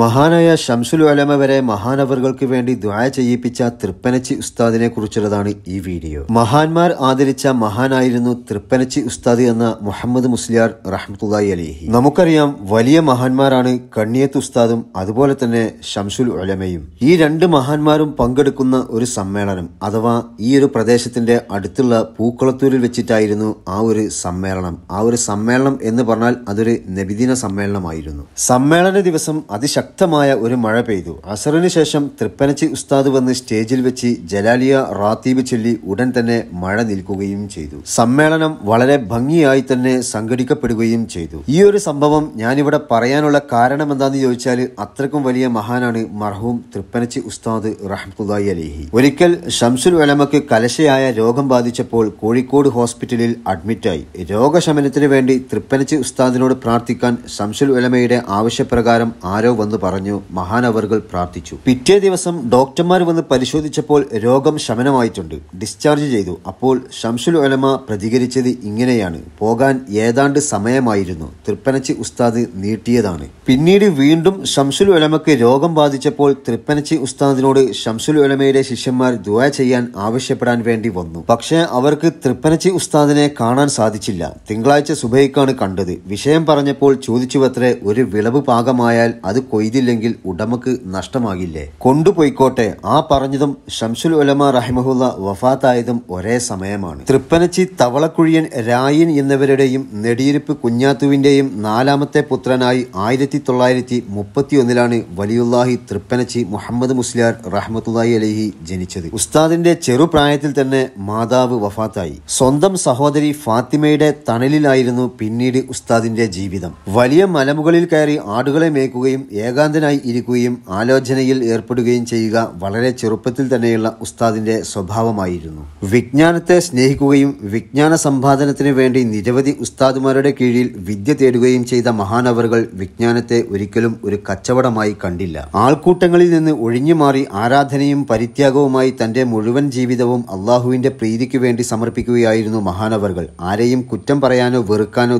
മഹാനായ ഷംസുൽ അലമ വരെ മഹാനവറുകൾക്ക് വേണ്ടി ദ്വായ ചെയ്യിപ്പിച്ച തൃപ്പനച്ചി ഉസ്താദിനെ കുറിച്ചുള്ളതാണ് ഈ വീഡിയോ മഹാന്മാർ ആദരിച്ച മഹാനായിരുന്നു തൃപ്പനച്ചി ഉസ്താദ് എന്ന മുഹമ്മദ് മുസ്ലിയാർ റഹ്മുല്ലായി അലിഹി നമുക്കറിയാം വലിയ മഹാന്മാരാണ് കണ്ണിയത്ത് ഉസ്താദും അതുപോലെ തന്നെ ഷംസുൽ അലമയും ഈ രണ്ട് മഹാന്മാരും പങ്കെടുക്കുന്ന ഒരു സമ്മേളനം അഥവാ ഈ ഒരു പ്രദേശത്തിന്റെ അടുത്തുള്ള പൂക്കുളത്തൂരിൽ വെച്ചിട്ടായിരുന്നു ആ ഒരു സമ്മേളനം ആ ഒരു സമ്മേളനം എന്ന് പറഞ്ഞാൽ അതൊരു നബിദിന സമ്മേളനമായിരുന്നു സമ്മേളന ദിവസം അതിശ ശക്തമായ ഒരു മഴ പെയ്തു അസറിന് ശേഷം തൃപ്പനച്ചി ഉസ്താദ് വന്ന് സ്റ്റേജിൽ വെച്ച് ജലാലിയ റാത്തീബ് ചൊല്ലി ഉടൻ തന്നെ മഴ നിൽക്കുകയും ചെയ്തു സമ്മേളനം വളരെ ഭംഗിയായി തന്നെ സംഘടിക്കപ്പെടുകയും ചെയ്തു ഈ ഒരു സംഭവം ഞാനിവിടെ പറയാനുള്ള കാരണം എന്താന്ന് ചോദിച്ചാൽ അത്രക്കും വലിയ മഹാനാണ് മർഹൂം തൃപ്പനച്ചി ഉസ്താദ് റഹ്മുദായി അലിഹി ഒരിക്കൽ ഷംസുൽ വലമക്ക് കലശയായ രോഗം ബാധിച്ചപ്പോൾ കോഴിക്കോട് ഹോസ്പിറ്റലിൽ അഡ്മിറ്റായി രോഗശമനത്തിന് വേണ്ടി തൃപ്പനച്ചി ഉസ്താദിനോട് പ്രാർത്ഥിക്കാൻ ഷംസുൽ വലമയുടെ ആവശ്യപ്രകാരം ആരോ വന്നു ആണെന്ന് പറഞ്ഞു മഹാനവറുകൾ പ്രാർത്ഥിച്ചു പിറ്റേ ദിവസം ഡോക്ടർമാർ വന്ന് പരിശോധിച്ചപ്പോൾ രോഗം ശമനമായിട്ടുണ്ട് ഡിസ്ചാർജ് ചെയ്തു അപ്പോൾ ഷംഷുൽ ഒലമ പ്രതികരിച്ചത് ഇങ്ങനെയാണ് പോകാൻ ഏതാണ്ട് സമയമായിരുന്നു തൃപ്പനച്ചി ഉസ്താദ് നീട്ടിയതാണ് പിന്നീട് വീണ്ടും ഷംഷുൽ ഒലമക്ക് രോഗം ബാധിച്ചപ്പോൾ തൃപ്പനച്ചി ഉസ്താദിനോട് ഷംഷുൽ ഒലമയുടെ ശിഷ്യന്മാർ ദുവ ചെയ്യാൻ ആവശ്യപ്പെടാൻ വേണ്ടി വന്നു പക്ഷേ അവർക്ക് തൃപ്പനച്ചി ഉസ്താദിനെ കാണാൻ സാധിച്ചില്ല തിങ്കളാഴ്ച സുബൈക്കാണ് കണ്ടത് വിഷയം പറഞ്ഞപ്പോൾ ചോദിച്ചുവത്രേ ഒരു വിളവ് പാകമായാൽ അത് കൊ കൊയ്തില്ലെങ്കിൽ ഉടമക്ക് നഷ്ടമാകില്ലേ കൊണ്ടുപോയിക്കോട്ടെ ആ പറഞ്ഞതും ഷംസുൽ ഉലമ റഹിമഹുല്ല വഫാത്തായതും ഒരേ സമയമാണ് തൃപ്പനച്ചി തവളക്കുഴിയൻ രായിൻ എന്നിവരുടെയും നെടിയിരുപ്പ് കുഞ്ഞാത്തുവിന്റെയും നാലാമത്തെ പുത്രനായി ആയിരത്തി തൊള്ളായിരത്തി ഒന്നിലാണ് വലിയുല്ലാഹി തൃപ്പനച്ചി മുഹമ്മദ് മുസ്ലിയാർ റഹ്മത്തുല്ലാഹി അലഹി ജനിച്ചത് ഉസ്താദിന്റെ ചെറുപ്രായത്തിൽ തന്നെ മാതാവ് വഫാത്തായി സ്വന്തം സഹോദരി ഫാത്തിമയുടെ തണലിലായിരുന്നു പിന്നീട് ഉസ്താദിന്റെ ജീവിതം വലിയ മലമുകളിൽ കയറി ആടുകളെ മേക്കുകയും ഏ ഏകാന്തനായി ഇരിക്കുകയും ആലോചനയിൽ ഏർപ്പെടുകയും ചെയ്യുക വളരെ ചെറുപ്പത്തിൽ തന്നെയുള്ള ഉസ്താദിന്റെ സ്വഭാവമായിരുന്നു വിജ്ഞാനത്തെ സ്നേഹിക്കുകയും വിജ്ഞാന സമ്പാദനത്തിന് വേണ്ടി നിരവധി ഉസ്താദുമാരുടെ കീഴിൽ വിദ്യ തേടുകയും ചെയ്ത മഹാനവറുകൾ വിജ്ഞാനത്തെ ഒരിക്കലും ഒരു കച്ചവടമായി കണ്ടില്ല ആൾക്കൂട്ടങ്ങളിൽ നിന്ന് ഒഴിഞ്ഞു മാറി ആരാധനയും പരിത്യാഗവുമായി തന്റെ മുഴുവൻ ജീവിതവും അള്ളാഹുവിന്റെ പ്രീതിക്ക് വേണ്ടി സമർപ്പിക്കുകയായിരുന്നു മഹാനവറുകൾ ആരെയും കുറ്റം പറയാനോ വെറുക്കാനോ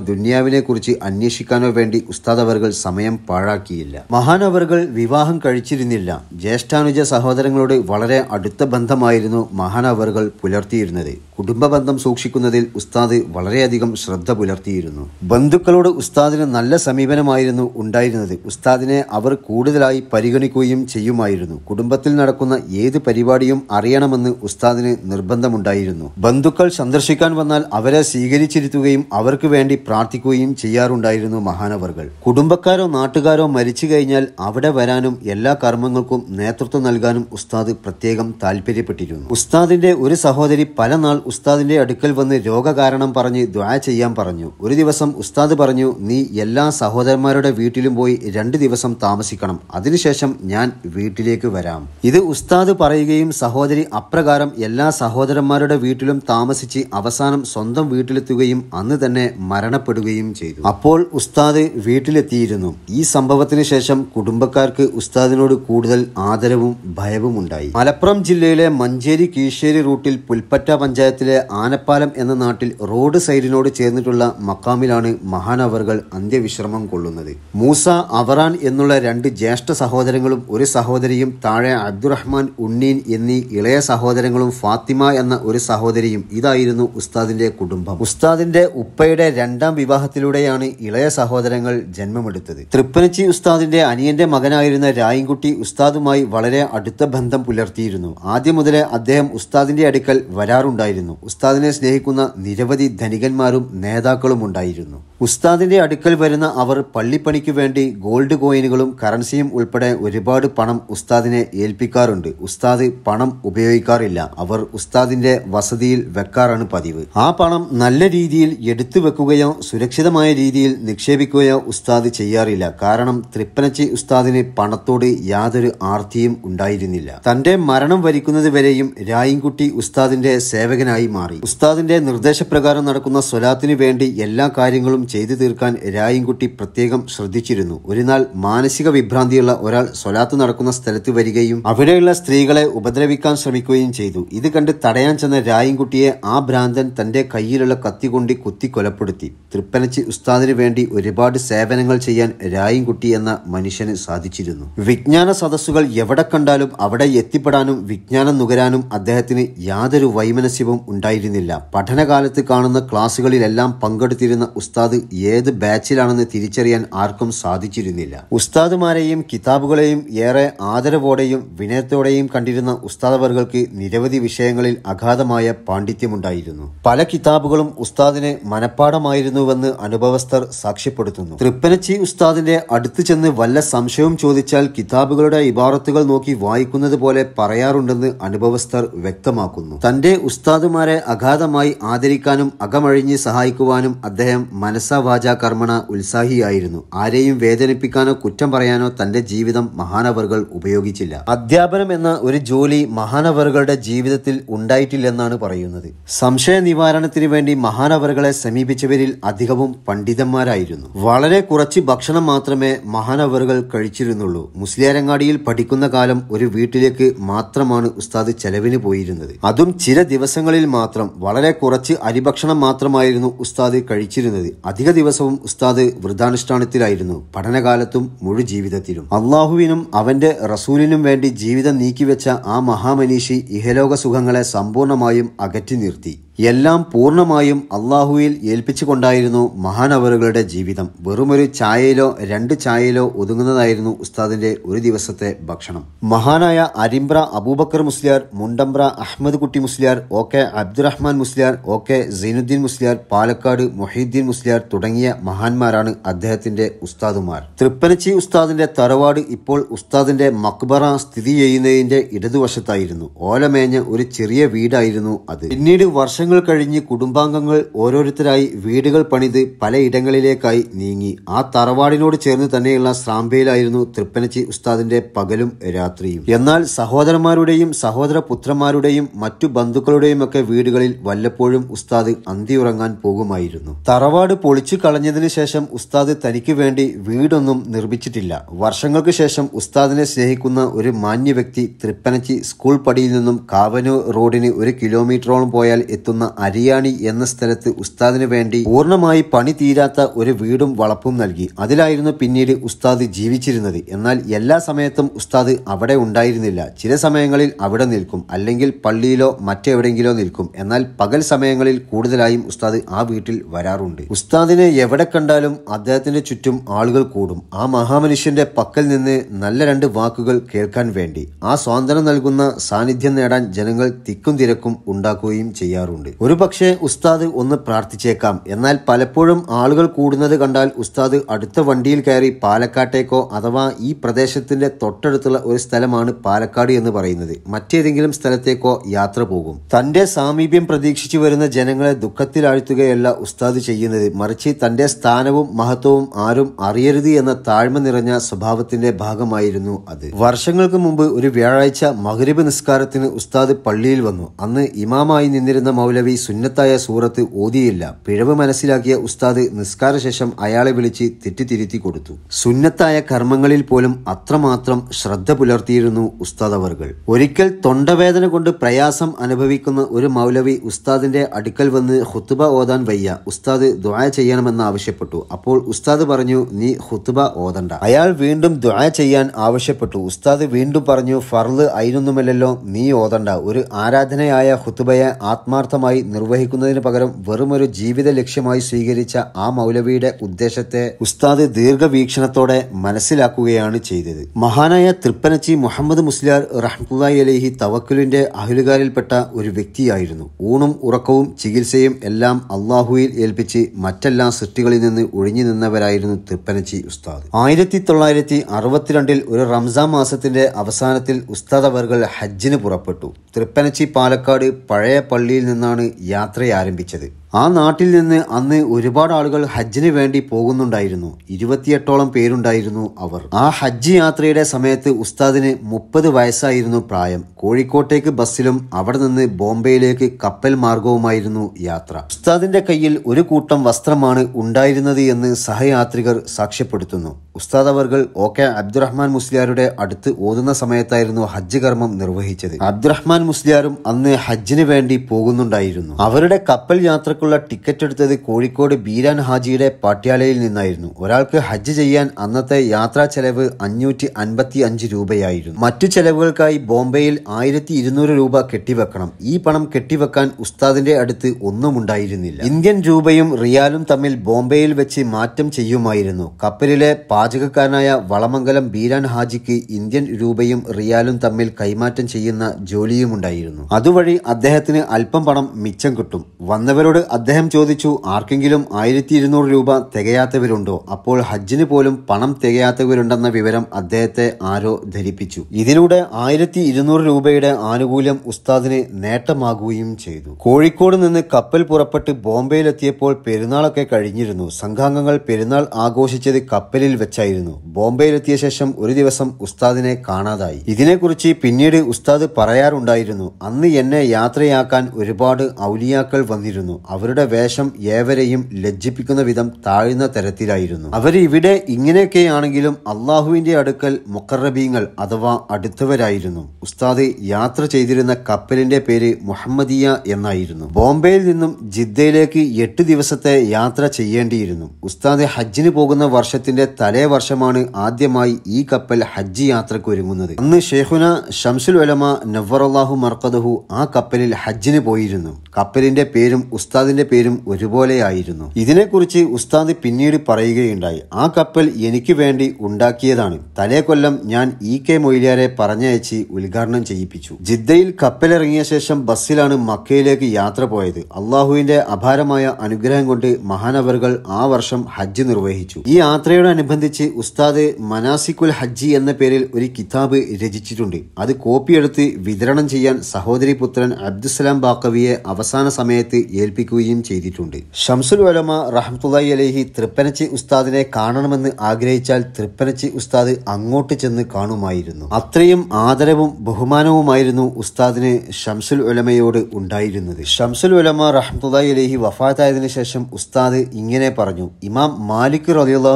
കുറിച്ച് അന്വേഷിക്കാനോ വേണ്ടി ഉസ്താദ് സമയം പാഴാക്കിയില്ല മഹാനവറുകൾ വിവാഹം കഴിച്ചിരുന്നില്ല ജ്യേഷ്ഠാനുജ സഹോദരങ്ങളോട് വളരെ അടുത്ത ബന്ധമായിരുന്നു മഹാനവറുകൾ പുലർത്തിയിരുന്നത് കുടുംബ ബന്ധം സൂക്ഷിക്കുന്നതിൽ ഉസ്താദ് വളരെയധികം ശ്രദ്ധ പുലർത്തിയിരുന്നു ബന്ധുക്കളോട് ഉസ്താദിന് നല്ല സമീപനമായിരുന്നു ഉണ്ടായിരുന്നത് ഉസ്താദിനെ അവർ കൂടുതലായി പരിഗണിക്കുകയും ചെയ്യുമായിരുന്നു കുടുംബത്തിൽ നടക്കുന്ന ഏത് പരിപാടിയും അറിയണമെന്ന് ഉസ്താദിന് നിർബന്ധമുണ്ടായിരുന്നു ബന്ധുക്കൾ സന്ദർശിക്കാൻ വന്നാൽ അവരെ സ്വീകരിച്ചിരുത്തുകയും അവർക്ക് വേണ്ടി പ്രാർത്ഥിക്കുകയും ചെയ്യാറുണ്ടായിരുന്നു മഹാനവറുകൾ കുടുംബക്കാരോ നാട്ടുകാരോ മരിച്ചു കഴിഞ്ഞാൽ അവിടെ വരാനും എല്ലാ കർമ്മങ്ങൾക്കും നേതൃത്വം നൽകാനും ഉസ്താദ് പ്രത്യേകം താല്പര്യപ്പെട്ടിരുന്നു ഉസ്താദിന്റെ ഒരു സഹോദരി പല നാൾ ഉസ്താദിന്റെ അടുക്കൽ വന്ന് രോഗകാരണം പറഞ്ഞ് ദ്വാ ചെയ്യാൻ പറഞ്ഞു ഒരു ദിവസം ഉസ്താദ് പറഞ്ഞു നീ എല്ലാ സഹോദരന്മാരുടെ വീട്ടിലും പോയി രണ്ട് ദിവസം താമസിക്കണം അതിനുശേഷം ഞാൻ വീട്ടിലേക്ക് വരാം ഇത് ഉസ്താദ് പറയുകയും സഹോദരി അപ്രകാരം എല്ലാ സഹോദരന്മാരുടെ വീട്ടിലും താമസിച്ച് അവസാനം സ്വന്തം വീട്ടിലെത്തുകയും അന്ന് തന്നെ മരണപ്പെടുകയും ചെയ്തു അപ്പോൾ ഉസ്താദ് വീട്ടിലെത്തിയിരുന്നു ഈ സംഭവത്തിന് ശേഷം ശേഷം കുടുംബക്കാർക്ക് ഉസ്താദിനോട് കൂടുതൽ ആദരവും ഭയവും ഉണ്ടായി മലപ്പുറം ജില്ലയിലെ മഞ്ചേരി കീശ്ശേരി റൂട്ടിൽ പുൽപ്പറ്റ പഞ്ചായത്തിലെ ആനപ്പാലം എന്ന നാട്ടിൽ റോഡ് സൈഡിനോട് ചേർന്നിട്ടുള്ള മക്കാമിലാണ് മഹാനവറുകൾ അന്ത്യവിശ്രമം കൊള്ളുന്നത് മൂസ അവറാൻ എന്നുള്ള രണ്ട് ജ്യേഷ്ഠ സഹോദരങ്ങളും ഒരു സഹോദരിയും താഴെ അബ്ദുറഹ്മാൻ ഉണ്ണീൻ എന്നീ ഇളയ സഹോദരങ്ങളും ഫാത്തിമ എന്ന ഒരു സഹോദരിയും ഇതായിരുന്നു ഉസ്താദിന്റെ കുടുംബം ഉസ്താദിന്റെ ഉപ്പയുടെ രണ്ടാം വിവാഹത്തിലൂടെയാണ് ഇളയ സഹോദരങ്ങൾ ജന്മമെടുത്തത് തൃപ്പനച്ചി ഉസ്താദിന്റെ അദ്ദേഹത്തിൻ്റെ അനിയൻ്റെ മകനായിരുന്ന രായൻകുട്ടി ഉസ്താദുമായി വളരെ അടുത്ത ബന്ധം പുലർത്തിയിരുന്നു ആദ്യം മുതലേ അദ്ദേഹം ഉസ്താദിൻ്റെ അടുക്കൽ വരാറുണ്ടായിരുന്നു ഉസ്താദിനെ സ്നേഹിക്കുന്ന നിരവധി ധനികന്മാരും നേതാക്കളും ഉണ്ടായിരുന്നു ഉസ്താദിൻ്റെ അടുക്കൽ വരുന്ന അവർ പള്ളിപ്പണിക്കു വേണ്ടി ഗോൾഡ് കോയിനുകളും കറൻസിയും ഉൾപ്പെടെ ഒരുപാട് പണം ഉസ്താദിനെ ഏൽപ്പിക്കാറുണ്ട് ഉസ്താദ് പണം ഉപയോഗിക്കാറില്ല അവർ ഉസ്താദിൻ്റെ വസതിയിൽ വെക്കാറാണ് പതിവ് ആ പണം നല്ല രീതിയിൽ എടുത്തു വെക്കുകയോ സുരക്ഷിതമായ രീതിയിൽ നിക്ഷേപിക്കുകയോ ഉസ്താദ് ചെയ്യാറില്ല കാരണം തൃപ്പന കണ്ണാച്ചി ഉസ്താദിന് പണത്തോട് യാതൊരു ആർത്തിയും ഉണ്ടായിരുന്നില്ല തന്റെ മരണം വരിക്കുന്നത് വരെയും രായിൻകുട്ടി ഉസ്താദിന്റെ സേവകനായി മാറി ഉസ്താദിന്റെ നിർദ്ദേശപ്രകാരം നടക്കുന്ന സ്വലാത്തിനു വേണ്ടി എല്ലാ കാര്യങ്ങളും ചെയ്തു തീർക്കാൻ രായിൻകുട്ടി പ്രത്യേകം ശ്രദ്ധിച്ചിരുന്നു ഒരുനാൾ മാനസിക വിഭ്രാന്തിയുള്ള ഒരാൾ സ്വലാത്ത് നടക്കുന്ന സ്ഥലത്ത് വരികയും അവിടെയുള്ള സ്ത്രീകളെ ഉപദ്രവിക്കാൻ ശ്രമിക്കുകയും ചെയ്തു ഇത് കണ്ട് തടയാൻ ചെന്ന രായിൻകുട്ടിയെ ആ ഭ്രാന്തൻ തന്റെ കയ്യിലുള്ള കത്തി കൊണ്ട് കുത്തി കൊലപ്പെടുത്തി തൃപ്പനച്ചി ഉസ്താദിനു വേണ്ടി ഒരുപാട് സേവനങ്ങൾ ചെയ്യാൻ രായിൻകുട്ടി എന്ന മനുഷ്യന് സാധിച്ചിരുന്നു വിജ്ഞാന സദസ്സുകൾ എവിടെ കണ്ടാലും അവിടെ എത്തിപ്പെടാനും വിജ്ഞാനം നുകരാനും അദ്ദേഹത്തിന് യാതൊരു വൈമനസ്യവും ഉണ്ടായിരുന്നില്ല പഠനകാലത്ത് കാണുന്ന ക്ലാസ്സുകളിലെല്ലാം പങ്കെടുത്തിരുന്ന ഉസ്താദ് ഏത് ബാച്ചിലാണെന്ന് തിരിച്ചറിയാൻ ആർക്കും സാധിച്ചിരുന്നില്ല ഉസ്താദുമാരെയും കിതാബുകളെയും ഏറെ ആദരവോടെയും വിനയത്തോടെയും കണ്ടിരുന്ന ഉസ്താദവർഗൾക്ക് നിരവധി വിഷയങ്ങളിൽ അഗാധമായ പാണ്ഡിത്യമുണ്ടായിരുന്നു പല കിതാബുകളും ഉസ്താദിനെ മനഃപ്പാടമായിരുന്നുവെന്ന് അനുഭവസ്ഥർ സാക്ഷ്യപ്പെടുത്തുന്നു തൃപ്പനച്ചി ഉസ്താദിന്റെ അടുത്തു ചെന്ന് വല്ല സംശയവും ചോദിച്ചാൽ കിതാബുകളുടെ ഇബാറത്തുകൾ നോക്കി വായിക്കുന്നത് പോലെ പറയാറുണ്ടെന്ന് അനുഭവസ്ഥർ വ്യക്തമാക്കുന്നു തന്റെ ഉസ്താദുമാരെ അഗാധമായി ആദരിക്കാനും അകമഴിഞ്ഞ് സഹായിക്കുവാനും അദ്ദേഹം മനസ്സാവാച കർമ്മണ ഉത്സാഹിയായിരുന്നു ആരെയും വേദനിപ്പിക്കാനോ കുറ്റം പറയാനോ തന്റെ ജീവിതം മഹാനവറുകൾ ഉപയോഗിച്ചില്ല അധ്യാപനം എന്ന ഒരു ജോലി മഹാനവറുകളുടെ ജീവിതത്തിൽ ഉണ്ടായിട്ടില്ലെന്നാണ് പറയുന്നത് സംശയ നിവാരണത്തിന് വേണ്ടി മഹാനവറുകളെ സമീപിച്ചവരിൽ അധികവും പണ്ഡിതന്മാരായിരുന്നു വളരെ കുറച്ച് ഭക്ഷണം മാത്രമേ മഹാനവർ ചോറുകൾ കഴിച്ചിരുന്നുള്ളൂ മുസ്ലിയാരങ്ങാടിയിൽ പഠിക്കുന്ന കാലം ഒരു വീട്ടിലേക്ക് മാത്രമാണ് ഉസ്താദ് ചെലവിന് പോയിരുന്നത് അതും ചില ദിവസങ്ങളിൽ മാത്രം വളരെ കുറച്ച് അരിഭക്ഷണം മാത്രമായിരുന്നു ഉസ്താദ് കഴിച്ചിരുന്നത് അധിക ദിവസവും ഉസ്താദ് വൃദ്ധാനുഷ്ഠാനത്തിലായിരുന്നു പഠനകാലത്തും മുഴു ജീവിതത്തിലും അള്ളാഹുവിനും അവന്റെ റസൂലിനും വേണ്ടി ജീവിതം നീക്കിവെച്ച ആ മഹാമനീഷി ഇഹലോക സുഖങ്ങളെ സമ്പൂർണ്ണമായും അകറ്റി നിർത്തി എല്ലാം പൂർണ്ണമായും അള്ളാഹുവിൽ ഏൽപ്പിച്ചുകൊണ്ടായിരുന്നു മഹാനവറുകളുടെ ജീവിതം വെറുമൊരു ചായയിലോ രണ്ട് ചായയിലോ ഒതുങ്ങുന്നതായിരുന്നു ഉസ്താദിന്റെ ഒരു ദിവസത്തെ ഭക്ഷണം മഹാനായ അരിംബ്ര Abubakar Musliyar Mundambra Ahmad Kutty Musliyar O K Abdurahman Musliyar O K Zainuddin Musliyar Palakkad Mohiuddin Musliyar തുടങ്ങിയ മഹാന്മാരാണ് അദ്ദേഹത്തിന്റെ ഉസ്താദുമാർ തൃപ്പനച്ചി ഉസ്താദിന്റെ തറവാട് ഇപ്പോൾ ഉസ്താദിന്റെ മക്ബറ സ്ഥിതി ചെയ്യുന്നതിന്റെ ഇടതുവശത്തായിരുന്നു ഓലമേഞ്ഞ ഒരു ചെറിയ വീടായിരുന്നു അത് പിന്നീട് വർഷങ്ങൾ വർഷങ്ങൾ കഴിഞ്ഞ് കുടുംബാംഗങ്ങൾ ഓരോരുത്തരായി വീടുകൾ പണിത് പലയിടങ്ങളിലേക്കായി നീങ്ങി ആ തറവാടിനോട് ചേർന്ന് തന്നെയുള്ള സ്രാമ്പയിലായിരുന്നു തൃപ്പനച്ചി ഉസ്താദിന്റെ പകലും രാത്രിയും എന്നാൽ സഹോദരന്മാരുടെയും സഹോദര പുത്രന്മാരുടെയും മറ്റു ബന്ധുക്കളുടെയും ഒക്കെ വീടുകളിൽ വല്ലപ്പോഴും ഉസ്താദ് അന്തിയുറങ്ങാൻ പോകുമായിരുന്നു തറവാട് പൊളിച്ചു കളഞ്ഞതിന് ശേഷം ഉസ്താദ് തനിക്ക് വേണ്ടി വീടൊന്നും നിർമ്മിച്ചിട്ടില്ല വർഷങ്ങൾക്ക് ശേഷം ഉസ്താദിനെ സ്നേഹിക്കുന്ന ഒരു മാന്യ വ്യക്തി തൃപ്പനച്ചി സ്കൂൾ പടിയിൽ നിന്നും കാവനൂർ റോഡിന് ഒരു കിലോമീറ്ററോളം പോയാൽ എത്തുന്ന കിടക്കുന്ന അരിയാണി എന്ന സ്ഥലത്ത് ഉസ്താദിന് വേണ്ടി പൂർണ്ണമായി പണി തീരാത്ത ഒരു വീടും വളപ്പും നൽകി അതിലായിരുന്നു പിന്നീട് ഉസ്താദ് ജീവിച്ചിരുന്നത് എന്നാൽ എല്ലാ സമയത്തും ഉസ്താദ് അവിടെ ഉണ്ടായിരുന്നില്ല ചില സമയങ്ങളിൽ അവിടെ നിൽക്കും അല്ലെങ്കിൽ പള്ളിയിലോ മറ്റെവിടെയെങ്കിലോ നിൽക്കും എന്നാൽ പകൽ സമയങ്ങളിൽ കൂടുതലായും ഉസ്താദ് ആ വീട്ടിൽ വരാറുണ്ട് ഉസ്താദിനെ എവിടെ കണ്ടാലും അദ്ദേഹത്തിന്റെ ചുറ്റും ആളുകൾ കൂടും ആ മഹാമനുഷ്യന്റെ പക്കൽ നിന്ന് നല്ല രണ്ട് വാക്കുകൾ കേൾക്കാൻ വേണ്ടി ആ സ്വാതന്ത്ര്യം നൽകുന്ന സാന്നിധ്യം നേടാൻ ജനങ്ങൾ തിക്കും തിരക്കും ഉണ്ടാക്കുകയും ചെയ്യാറുണ്ട് സാധ്യതയുണ്ട് ഒരു പക്ഷേ ഉസ്താദ് ഒന്ന് പ്രാർത്ഥിച്ചേക്കാം എന്നാൽ പലപ്പോഴും ആളുകൾ കൂടുന്നത് കണ്ടാൽ ഉസ്താദ് അടുത്ത വണ്ടിയിൽ കയറി പാലക്കാട്ടേക്കോ അഥവാ ഈ പ്രദേശത്തിന്റെ തൊട്ടടുത്തുള്ള ഒരു സ്ഥലമാണ് പാലക്കാട് എന്ന് പറയുന്നത് മറ്റേതെങ്കിലും സ്ഥലത്തേക്കോ യാത്ര പോകും തന്റെ സാമീപ്യം പ്രതീക്ഷിച്ചു വരുന്ന ജനങ്ങളെ ദുഃഖത്തിലാഴ്ത്തുകയല്ല ഉസ്താദ് ചെയ്യുന്നത് മറിച്ച് തന്റെ സ്ഥാനവും മഹത്വവും ആരും അറിയരുത് എന്ന താഴ്മ നിറഞ്ഞ സ്വഭാവത്തിന്റെ ഭാഗമായിരുന്നു അത് വർഷങ്ങൾക്ക് മുമ്പ് ഒരു വ്യാഴാഴ്ച മകരീബ് നിസ്കാരത്തിന് ഉസ്താദ് പള്ളിയിൽ വന്നു അന്ന് ഇമാമായി നിന്നിരുന്ന മൗല മൗലവി സുന്നത്തായ സൂറത്ത് ഓതിയില്ല പിഴവ് മനസ്സിലാക്കിയ ഉസ്താദ് ശേഷം അയാളെ വിളിച്ച് തെറ്റിത്തിരുത്തി കൊടുത്തു സുന്നത്തായ കർമ്മങ്ങളിൽ പോലും അത്രമാത്രം ശ്രദ്ധ പുലർത്തിയിരുന്നു ഉസ്താദ് അവർകൾ ഒരിക്കൽ തൊണ്ടവേദന കൊണ്ട് പ്രയാസം അനുഭവിക്കുന്ന ഒരു മൗലവി ഉസ്താദിന്റെ അടുക്കൽ വന്ന് ഹുത്തുബ ഓതാൻ വയ്യ ഉസ്താദ് ദ്വായ ചെയ്യണമെന്ന് ആവശ്യപ്പെട്ടു അപ്പോൾ ഉസ്താദ് പറഞ്ഞു നീ ഹുത്തുബ ഓതണ്ട അയാൾ വീണ്ടും ദ്വായ ചെയ്യാൻ ആവശ്യപ്പെട്ടു ഉസ്താദ് വീണ്ടും പറഞ്ഞു ഫർള് അതിനൊന്നുമല്ലല്ലോ നീ ഓതണ്ട ഒരു ആരാധനയായ ഹുത്തുബയെ ആത്മാർത്ഥം ഉത്തരവാദിത്തമായി നിർവഹിക്കുന്നതിന് പകരം വെറുമൊരു ജീവിത ലക്ഷ്യമായി സ്വീകരിച്ച ആ മൗലവിയുടെ ഉദ്ദേശത്തെ ഉസ്താദ് ദീർഘവീക്ഷണത്തോടെ മനസ്സിലാക്കുകയാണ് ചെയ്തത് മഹാനായ തൃപ്പനച്ചി മുഹമ്മദ് മുസ്ലിയാർ റഹ്മുല്ലായി അലഹി തവക്കുലിന്റെ അഹലുകാരിൽപ്പെട്ട ഒരു വ്യക്തിയായിരുന്നു ഊണും ഉറക്കവും ചികിത്സയും എല്ലാം അള്ളാഹുയിൽ ഏൽപ്പിച്ച് മറ്റെല്ലാ സൃഷ്ടികളിൽ നിന്ന് ഒഴിഞ്ഞു നിന്നവരായിരുന്നു തൃപ്പനച്ചി ഉസ്താദ് ആയിരത്തി തൊള്ളായിരത്തി അറുപത്തിരണ്ടിൽ ഒരു റംസാൻ മാസത്തിന്റെ അവസാനത്തിൽ ഉസ്താദ് അവർകൾ ഹജ്ജിന് പുറപ്പെട്ടു തൃപ്പനച്ചി പാലക്കാട് പഴയ പള്ളിയിൽ നിന്നാണ് നിന്നാണ് യാത്ര ആരംഭിച്ചത് ആ നാട്ടിൽ നിന്ന് അന്ന് ഒരുപാട് ആളുകൾ ഹജ്ജിന് വേണ്ടി പോകുന്നുണ്ടായിരുന്നു ഇരുപത്തിയെട്ടോളം പേരുണ്ടായിരുന്നു അവർ ആ ഹജ്ജ് യാത്രയുടെ സമയത്ത് ഉസ്താദിന് മുപ്പത് വയസ്സായിരുന്നു പ്രായം കോഴിക്കോട്ടേക്ക് ബസ്സിലും അവിടെ നിന്ന് ബോംബെയിലേക്ക് കപ്പൽ മാർഗവുമായിരുന്നു യാത്ര ഉസ്താദിന്റെ കയ്യിൽ ഒരു കൂട്ടം വസ്ത്രമാണ് ഉണ്ടായിരുന്നത് എന്ന് സഹയാത്രികർ സാക്ഷ്യപ്പെടുത്തുന്നു ഉസ്താദ് അവർകൾ ഒ കെ അബ്ദുറഹ്മാൻ മുസ്ലിയാരുടെ അടുത്ത് ഓതുന്ന സമയത്തായിരുന്നു ഹജ്ജ് കർമ്മം നിർവഹിച്ചത് അബ്ദുറഹ്മാൻ മുസ്ലിയാരും അന്ന് ഹജ്ജിന് വേണ്ടി പോകുന്നുണ്ടായിരുന്നു അവരുടെ കപ്പൽ യാത്രക്കുള്ള ടിക്കറ്റ് എടുത്തത് കോഴിക്കോട് ബീരാൻ ഹാജിയുടെ പാട്യാലയിൽ നിന്നായിരുന്നു ഒരാൾക്ക് ഹജ്ജ് ചെയ്യാൻ അന്നത്തെ യാത്രാ ചെലവ് അഞ്ഞൂറ്റി അൻപത്തി അഞ്ച് രൂപയായിരുന്നു മറ്റു ചെലവുകൾക്കായി ബോംബെയിൽ ആയിരത്തി ഇരുന്നൂറ് രൂപ കെട്ടിവെക്കണം ഈ പണം കെട്ടിവെക്കാൻ ഉസ്താദിന്റെ അടുത്ത് ഒന്നും ഉണ്ടായിരുന്നില്ല ഇന്ത്യൻ രൂപയും റിയാലും തമ്മിൽ ബോംബെയിൽ വെച്ച് മാറ്റം ചെയ്യുമായിരുന്നു കപ്പലിലെ പാചകക്കാരനായ വളമംഗലം ബീരാൻ ഹാജിക്ക് ഇന്ത്യൻ രൂപയും റിയാലും തമ്മിൽ കൈമാറ്റം ചെയ്യുന്ന ജോലിയുമുണ്ടായിരുന്നു അതുവഴി അദ്ദേഹത്തിന് അല്പം പണം മിച്ചം കിട്ടും വന്നവരോട് അദ്ദേഹം ചോദിച്ചു ആർക്കെങ്കിലും ആയിരത്തി ഇരുന്നൂറ് രൂപ തികയാത്തവരുണ്ടോ അപ്പോൾ ഹജ്ജിന് പോലും പണം തികയാത്തവരുണ്ടെന്ന വിവരം അദ്ദേഹത്തെ ആരോ ധരിപ്പിച്ചു ഇതിലൂടെ ആയിരത്തി ഇരുന്നൂറ് രൂപയുടെ ആനുകൂല്യം ഉസ്താദിന് നേട്ടമാകുകയും ചെയ്തു കോഴിക്കോട് നിന്ന് കപ്പൽ പുറപ്പെട്ട് ബോംബെയിലെത്തിയപ്പോൾ പെരുന്നാളൊക്കെ കഴിഞ്ഞിരുന്നു സംഘാംഗങ്ങൾ പെരുന്നാൾ ആഘോഷിച്ചത് കപ്പലിൽ വെച്ച് വെച്ചായിരുന്നു ബോംബെയിലെത്തിയ ശേഷം ഒരു ദിവസം ഉസ്താദിനെ കാണാതായി ഇതിനെക്കുറിച്ച് പിന്നീട് ഉസ്താദ് പറയാറുണ്ടായിരുന്നു അന്ന് എന്നെ യാത്രയാക്കാൻ ഒരുപാട് ഔലിയാക്കൾ വന്നിരുന്നു അവരുടെ വേഷം ഏവരെയും ലജ്ജിപ്പിക്കുന്ന വിധം താഴ്ന്ന തരത്തിലായിരുന്നു അവർ ഇവിടെ ഇങ്ങനെയൊക്കെയാണെങ്കിലും അള്ളാഹുവിന്റെ അടുക്കൽ മുക്കറബീങ്ങൾ അഥവാ അടുത്തവരായിരുന്നു ഉസ്താദ് യാത്ര ചെയ്തിരുന്ന കപ്പലിന്റെ പേര് മുഹമ്മദിയ എന്നായിരുന്നു ബോംബെയിൽ നിന്നും ജിദ്ദയിലേക്ക് എട്ട് ദിവസത്തെ യാത്ര ചെയ്യേണ്ടിയിരുന്നു ഉസ്താദ് ഹജ്ജിന് പോകുന്ന വർഷത്തിന്റെ തലേ അതേ വർഷമാണ് ആദ്യമായി ഈ കപ്പൽ ഹജ്ജ് യാത്രയ്ക്ക് ഒരുങ്ങുന്നത് അന്ന് ഷെയ്ഖുന ഷംസുൽ ഉലമ നവറല്ലാഹു മർക്കദഹു ആ കപ്പലിൽ ഹജ്ജിന് പോയിരുന്നു കപ്പലിന്റെ പേരും ഉസ്താദിന്റെ പേരും ഒരുപോലെയായിരുന്നു ഇതിനെക്കുറിച്ച് ഉസ്താദ് പിന്നീട് പറയുകയുണ്ടായി ആ കപ്പൽ എനിക്ക് വേണ്ടി ഉണ്ടാക്കിയതാണ് തലേ കൊല്ലം ഞാൻ ഇ കെ മൊയ്ലിയാരെ പറഞ്ഞയച്ച് ഉദ്ഘാടനം ചെയ്യിപ്പിച്ചു ജിദ്ദയിൽ കപ്പലിറങ്ങിയ ശേഷം ബസ്സിലാണ് മക്കയിലേക്ക് യാത്ര പോയത് അള്ളാഹുവിന്റെ അപാരമായ അനുഗ്രഹം കൊണ്ട് മഹാനവറുകൾ ആ വർഷം ഹജ്ജ് നിർവഹിച്ചു ഈ യാത്രയോടനുബന്ധിച്ച് സംബന്ധിച്ച് ഉസ്താദ് മനാസിക്കുൽ ഹജ്ജി എന്ന പേരിൽ ഒരു കിതാബ് രചിച്ചിട്ടുണ്ട് അത് കോപ്പിയെടുത്ത് വിതരണം ചെയ്യാൻ സഹോദരി പുത്രൻ അബ്ദുസ്സലാം ബാക്കവിയെ അവസാന സമയത്ത് ഏൽപ്പിക്കുകയും ചെയ്തിട്ടുണ്ട് ഷംസുൽ വലമ റഹ്മത്തുല്ലായി അലഹി തൃപ്പനച്ചി ഉസ്താദിനെ കാണണമെന്ന് ആഗ്രഹിച്ചാൽ തൃപ്പനച്ചി ഉസ്താദ് അങ്ങോട്ട് ചെന്ന് കാണുമായിരുന്നു അത്രയും ആദരവും ബഹുമാനവുമായിരുന്നു ഉസ്താദിന് ഷംസുൽ ഉലമയോട് ഉണ്ടായിരുന്നത് ഷംസുൽ ഉലമ റഹ്മത്തുല്ലായി അലഹി വഫാത്തായതിനു ശേഷം ഉസ്താദ് ഇങ്ങനെ പറഞ്ഞു ഇമാം മാലിക് റലിയുള്ള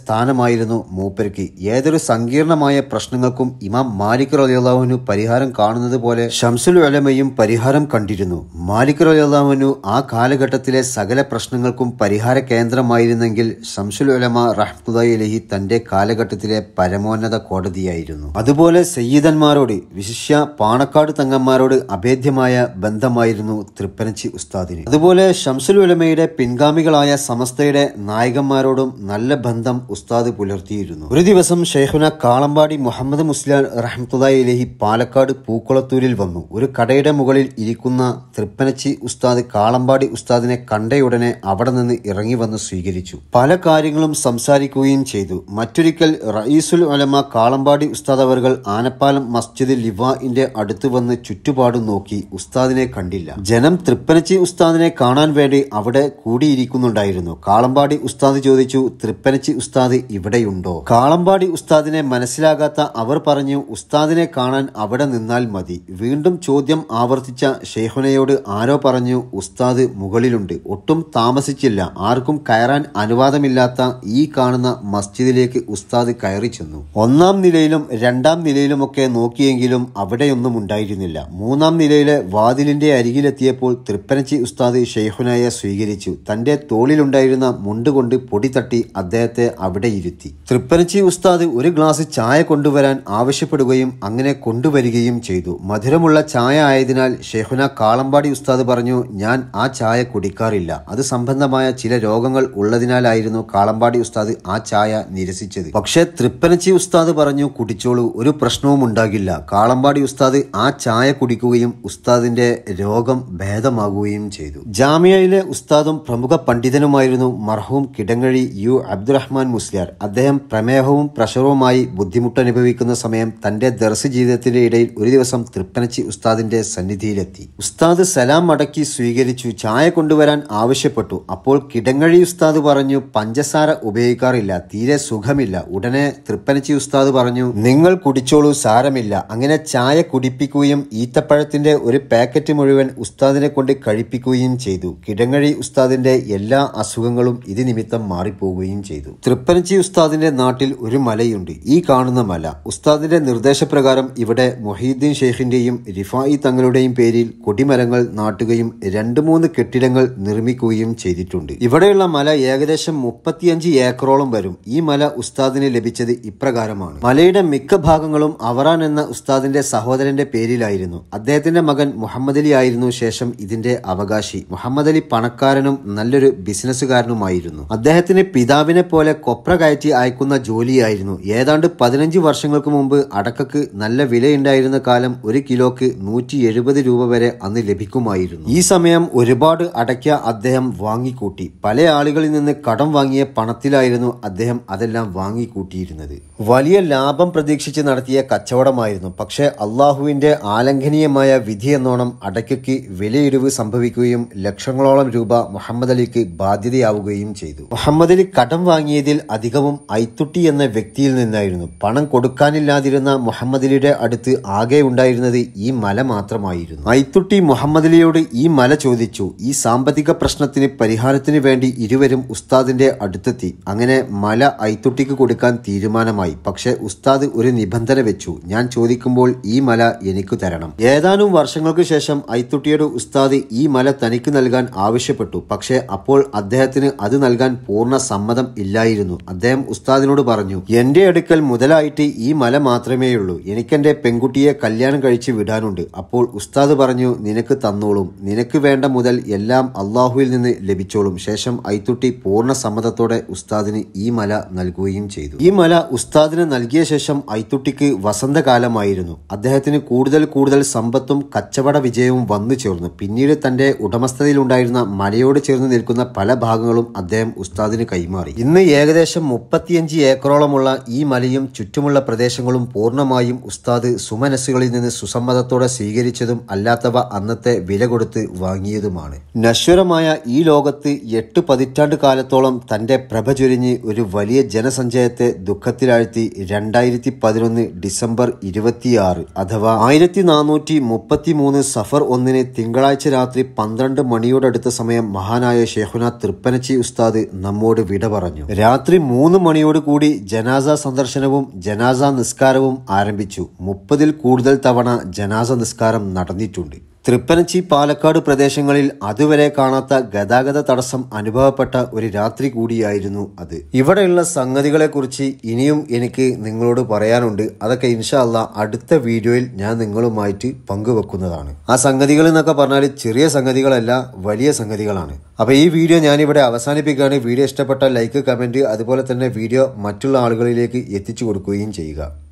സ്ഥാനം കഴിവുമായിരുന്നു മൂപ്പരയ്ക്ക് ഏതൊരു സങ്കീർണമായ പ്രശ്നങ്ങൾക്കും ഇമാം മാലിക് റലിയല്ലാഹുനു പരിഹാരം കാണുന്നത് പോലെ ഷംസുൽ ഒലമയും പരിഹാരം കണ്ടിരുന്നു മാലിക് റലിയല്ലാഹുനു ആ കാലഘട്ടത്തിലെ സകല പ്രശ്നങ്ങൾക്കും പരിഹാര കേന്ദ്രമായിരുന്നെങ്കിൽ ഷംസുൽ ഒലമ റഹ്മുദായി അലഹി തന്റെ കാലഘട്ടത്തിലെ പരമോന്നത കോടതിയായിരുന്നു അതുപോലെ സയ്യിദന്മാരോട് വിശിഷ്യ പാണക്കാട് തങ്ങന്മാരോട് അഭേദ്യമായ ബന്ധമായിരുന്നു തൃപ്പനച്ചി ഉസ്താദിന് അതുപോലെ ഷംസുൽ ഉലമയുടെ പിൻഗാമികളായ സമസ്തയുടെ നായകന്മാരോടും നല്ല ബന്ധം ഉസ്താദ് ഇല്ലാതെ പുലർത്തിയിരുന്നു ഒരു ദിവസം ഷെയ്ഖുന കാളമ്പാടി മുഹമ്മദ് മുസ്ലാൻ റഹ്മത്തുല്ലായി ഇലഹി പാലക്കാട് പൂക്കുളത്തൂരിൽ വന്നു ഒരു കടയുടെ മുകളിൽ ഇരിക്കുന്ന തൃപ്പനച്ചി ഉസ്താദ് കാളമ്പാടി ഉസ്താദിനെ കണ്ടയുടനെ അവിടെ നിന്ന് ഇറങ്ങി വന്ന് സ്വീകരിച്ചു പല കാര്യങ്ങളും സംസാരിക്കുകയും ചെയ്തു മറ്റൊരിക്കൽ റയീസുൽ അലമ കാളമ്പാടി ഉസ്താദ് അവർകൾ ആനപ്പാലം മസ്ജിദ് ലിവാഇന്റെ അടുത്ത് വന്ന് ചുറ്റുപാടും നോക്കി ഉസ്താദിനെ കണ്ടില്ല ജനം തൃപ്പനച്ചി ഉസ്താദിനെ കാണാൻ വേണ്ടി അവിടെ കൂടിയിരിക്കുന്നുണ്ടായിരുന്നു കാളമ്പാടി ഉസ്താദ് ചോദിച്ചു തൃപ്പനച്ചി ഉസ്താദ് ഇവിടെയുണ്ടോ കാളമ്പാടി ഉസ്താദിനെ മനസ്സിലാകാത്ത അവർ പറഞ്ഞു ഉസ്താദിനെ കാണാൻ അവിടെ നിന്നാൽ മതി വീണ്ടും ചോദ്യം ആവർത്തിച്ച ഷെയ്ഹുനയോട് ആരോ പറഞ്ഞു ഉസ്താദ് മുകളിലുണ്ട് ഒട്ടും താമസിച്ചില്ല ആർക്കും കയറാൻ അനുവാദമില്ലാത്ത ഈ കാണുന്ന മസ്ജിദിലേക്ക് ഉസ്താദ് കയറി ചെന്നു ഒന്നാം നിലയിലും രണ്ടാം നിലയിലുമൊക്കെ നോക്കിയെങ്കിലും അവിടെയൊന്നും ഉണ്ടായിരുന്നില്ല മൂന്നാം നിലയിലെ വാതിലിന്റെ അരികിലെത്തിയപ്പോൾ തൃപ്പനച്ചി ഉസ്താദ് ഷെയ്ഹുനയെ സ്വീകരിച്ചു തന്റെ തോളിലുണ്ടായിരുന്ന മുണ്ടുകൊണ്ട് പൊടി തട്ടി അദ്ദേഹത്തെ അവിടെ ഇരുന്നു വീട്ടിലെത്തി തൃപ്പനച്ചി ഉസ്താദ് ഒരു ഗ്ലാസ് ചായ കൊണ്ടുവരാൻ ആവശ്യപ്പെടുകയും അങ്ങനെ കൊണ്ടുവരികയും ചെയ്തു മധുരമുള്ള ചായ ആയതിനാൽ ഷെഹുന കാളമ്പാടി ഉസ്താദ് പറഞ്ഞു ഞാൻ ആ ചായ കുടിക്കാറില്ല അത് സംബന്ധമായ ചില രോഗങ്ങൾ ഉള്ളതിനാലായിരുന്നു കാളമ്പാടി ഉസ്താദ് ആ ചായ നിരസിച്ചത് പക്ഷേ തൃപ്പനച്ചി ഉസ്താദ് പറഞ്ഞു കുടിച്ചോളൂ ഒരു പ്രശ്നവും ഉണ്ടാകില്ല കാളമ്പാടി ഉസ്താദ് ആ ചായ കുടിക്കുകയും ഉസ്താദിന്റെ രോഗം ഭേദമാകുകയും ചെയ്തു ജാമ്യയിലെ ഉസ്താദും പ്രമുഖ പണ്ഡിതനുമായിരുന്നു മർഹൂം കിടങ്ങഴി യു അബ്ദുറഹ്മാൻ മുസ്ലിയാർ അദ്ദേഹം പ്രമേഹവും പ്രഷറുമായി അനുഭവിക്കുന്ന സമയം തന്റെ ദർശ ജീവിതത്തിന്റെ ഇടയിൽ ഒരു ദിവസം തൃപ്പനച്ചി ഉസ്താദിന്റെ സന്നിധിയിലെത്തി ഉസ്താദ് സലാം മടക്കി സ്വീകരിച്ചു ചായ കൊണ്ടുവരാൻ ആവശ്യപ്പെട്ടു അപ്പോൾ കിടങ്ങഴി ഉസ്താദ് പറഞ്ഞു പഞ്ചസാര ഉപയോഗിക്കാറില്ല തീരെ സുഖമില്ല ഉടനെ തൃപ്പനച്ചി ഉസ്താദ് പറഞ്ഞു നിങ്ങൾ കുടിച്ചോളൂ സാരമില്ല അങ്ങനെ ചായ കുടിപ്പിക്കുകയും ഈത്തപ്പഴത്തിന്റെ ഒരു പാക്കറ്റ് മുഴുവൻ ഉസ്താദിനെ കൊണ്ട് കഴിപ്പിക്കുകയും ചെയ്തു കിടങ്ങഴി ഉസ്താദിന്റെ എല്ലാ അസുഖങ്ങളും ഇത് നിമിത്തം മാറിപ്പോവുകയും ചെയ്തു തൃപ്പനച്ചി ഉസ്താദിൻ്റെ നാട്ടിൽ ഒരു മലയുണ്ട് ഈ കാണുന്ന മല ഉസ്താദിൻ്റെ നിർദ്ദേശപ്രകാരം ഇവിടെ മൊഹീദ്ദീൻ ഷെയ്ഖിൻ്റെയും റിഫായി തങ്ങളുടെയും പേരിൽ കൊടിമരങ്ങൾ നാട്ടുകയും രണ്ട് മൂന്ന് കെട്ടിടങ്ങൾ നിർമ്മിക്കുകയും ചെയ്തിട്ടുണ്ട് ഇവിടെയുള്ള മല ഏകദേശം മുപ്പത്തിയഞ്ച് ഏക്കറോളം വരും ഈ മല ഉസ്താദിന് ലഭിച്ചത് ഇപ്രകാരമാണ് മലയുടെ മിക്ക ഭാഗങ്ങളും അവറാൻ എന്ന ഉസ്താദിന്റെ സഹോദരന്റെ പേരിലായിരുന്നു അദ്ദേഹത്തിന്റെ മകൻ മുഹമ്മദ് അലി ആയിരുന്നു ശേഷം ഇതിന്റെ അവകാശി മുഹമ്മദ് അലി പണക്കാരനും നല്ലൊരു ബിസിനസ്സുകാരനുമായിരുന്നു അദ്ദേഹത്തിന് പിതാവിനെ പോലെ കൊപ്ര കയറ്റി അയക്കുന്ന ജോലിയായിരുന്നു ഏതാണ്ട് പതിനഞ്ച് വർഷങ്ങൾക്ക് മുമ്പ് അടക്കക്ക് നല്ല വിലയുണ്ടായിരുന്ന കാലം ഒരു കിലോക്ക് നൂറ്റി എഴുപത് രൂപ വരെ അന്ന് ലഭിക്കുമായിരുന്നു ഈ സമയം ഒരുപാട് അടയ്ക്ക അദ്ദേഹം വാങ്ങിക്കൂട്ടി പല ആളുകളിൽ നിന്ന് കടം വാങ്ങിയ പണത്തിലായിരുന്നു അദ്ദേഹം അതെല്ലാം വാങ്ങിക്കൂട്ടിയിരുന്നത് വലിയ ലാഭം പ്രതീക്ഷിച്ച് നടത്തിയ കച്ചവടമായിരുന്നു പക്ഷേ അള്ളാഹുവിന്റെ ആലംഘനീയമായ എന്നോണം അടയ്ക്കയ്ക്ക് വിലയിടിവ് സംഭവിക്കുകയും ലക്ഷങ്ങളോളം രൂപ മുഹമ്മദ് അലിക്ക് ബാധ്യതയാവുകയും ചെയ്തു മുഹമ്മദ് അലി കടം വാങ്ങിയതിൽ അധികം സംഗീതവും ഐത്തുട്ടി എന്ന വ്യക്തിയിൽ നിന്നായിരുന്നു പണം കൊടുക്കാനില്ലാതിരുന്ന മുഹമ്മദലിയുടെ അടുത്ത് ആകെ ഉണ്ടായിരുന്നത് ഈ മല മാത്രമായിരുന്നു ഐത്തുട്ടി മുഹമ്മദലിയോട് ഈ മല ചോദിച്ചു ഈ സാമ്പത്തിക പ്രശ്നത്തിന് പരിഹാരത്തിന് വേണ്ടി ഇരുവരും ഉസ്താദിന്റെ അടുത്തെത്തി അങ്ങനെ മല ഐത്തുട്ടിക്ക് കൊടുക്കാൻ തീരുമാനമായി പക്ഷേ ഉസ്താദ് ഒരു നിബന്ധന വെച്ചു ഞാൻ ചോദിക്കുമ്പോൾ ഈ മല എനിക്ക് തരണം ഏതാനും വർഷങ്ങൾക്ക് ശേഷം ഐത്തുട്ടിയുടെ ഉസ്താദ് ഈ മല തനിക്ക് നൽകാൻ ആവശ്യപ്പെട്ടു പക്ഷേ അപ്പോൾ അദ്ദേഹത്തിന് അത് നൽകാൻ പൂർണ്ണ സമ്മതം ഇല്ലായിരുന്നു അദ്ദേഹം അദ്ദേഹം ഉസ്താദിനോട് പറഞ്ഞു എന്റെ അടുക്കൽ മുതലായിട്ട് ഈ മല മാത്രമേയുള്ളൂ എനിക്കെന്റെ പെൺകുട്ടിയെ കല്യാണം കഴിച്ച് വിടാനുണ്ട് അപ്പോൾ ഉസ്താദ് പറഞ്ഞു നിനക്ക് തന്നോളും നിനക്ക് വേണ്ട മുതൽ എല്ലാം അള്ളാഹുവിൽ നിന്ന് ലഭിച്ചോളും ശേഷം ഐത്തുട്ടി പൂർണ്ണ സമ്മതത്തോടെ ഉസ്താദിന് ഈ മല നൽകുകയും ചെയ്തു ഈ മല ഉസ്താദിന് നൽകിയ ശേഷം ഐത്തുട്ടിക്ക് വസന്തകാലമായിരുന്നു അദ്ദേഹത്തിന് കൂടുതൽ കൂടുതൽ സമ്പത്തും കച്ചവട വിജയവും വന്നു ചേർന്നു പിന്നീട് തന്റെ ഉടമസ്ഥതയിലുണ്ടായിരുന്ന മലയോട് ചേർന്ന് നിൽക്കുന്ന പല ഭാഗങ്ങളും അദ്ദേഹം ഉസ്താദിന് കൈമാറി ഇന്ന് ഏകദേശം മുപ്പത്തിയഞ്ച് ഏക്കറോളമുള്ള ഈ മലയും ചുറ്റുമുള്ള പ്രദേശങ്ങളും പൂർണ്ണമായും ഉസ്താദ് സുമനസ്സുകളിൽ നിന്ന് സുസമ്മതത്തോടെ സ്വീകരിച്ചതും അല്ലാത്തവ അന്നത്തെ വില കൊടുത്ത് വാങ്ങിയതുമാണ് നശ്വരമായ ഈ ലോകത്ത് എട്ട് പതിറ്റാണ്ട് കാലത്തോളം തന്റെ പ്രഭ ചൊരിഞ്ഞ് ഒരു വലിയ ജനസഞ്ചയത്തെ ദുഃഖത്തിലാഴ്ത്തി രണ്ടായിരത്തി പതിനൊന്ന് ഡിസംബർ ഇരുപത്തിയാറ് അഥവാ ആയിരത്തി നാനൂറ്റി മുപ്പത്തി മൂന്ന് സഫർ ഒന്നിന് തിങ്കളാഴ്ച രാത്രി പന്ത്രണ്ട് മണിയോടടുത്ത സമയം മഹാനായ ഷെഹുന തൃപ്പനച്ചി ഉസ്താദ് നമ്മോട് വിട പറഞ്ഞു രാത്രി മൂന്ന് മൂന്ന് മണിയോടുകൂടി ജനാസ സന്ദർശനവും ജനാസ നിസ്കാരവും ആരംഭിച്ചു മുപ്പതിൽ കൂടുതൽ തവണ ജനാസ നിസ്കാരം നടന്നിട്ടുണ്ട് തൃപ്പനച്ചി പാലക്കാട് പ്രദേശങ്ങളിൽ അതുവരെ കാണാത്ത ഗതാഗത തടസ്സം അനുഭവപ്പെട്ട ഒരു രാത്രി കൂടിയായിരുന്നു അത് ഇവിടെയുള്ള സംഗതികളെക്കുറിച്ച് ഇനിയും എനിക്ക് നിങ്ങളോട് പറയാനുണ്ട് അതൊക്കെ ഇൻഷാല്ല അടുത്ത വീഡിയോയിൽ ഞാൻ നിങ്ങളുമായിട്ട് പങ്കുവെക്കുന്നതാണ് ആ സംഗതികൾ എന്നൊക്കെ പറഞ്ഞാൽ ചെറിയ സംഗതികളല്ല വലിയ സംഗതികളാണ് അപ്പോൾ ഈ വീഡിയോ ഞാനിവിടെ അവസാനിപ്പിക്കുകയാണ് വീഡിയോ ഇഷ്ടപ്പെട്ട ലൈക്ക് കമൻറ്റ് അതുപോലെ തന്നെ വീഡിയോ മറ്റുള്ള ആളുകളിലേക്ക് എത്തിച്ചു കൊടുക്കുകയും ചെയ്യുക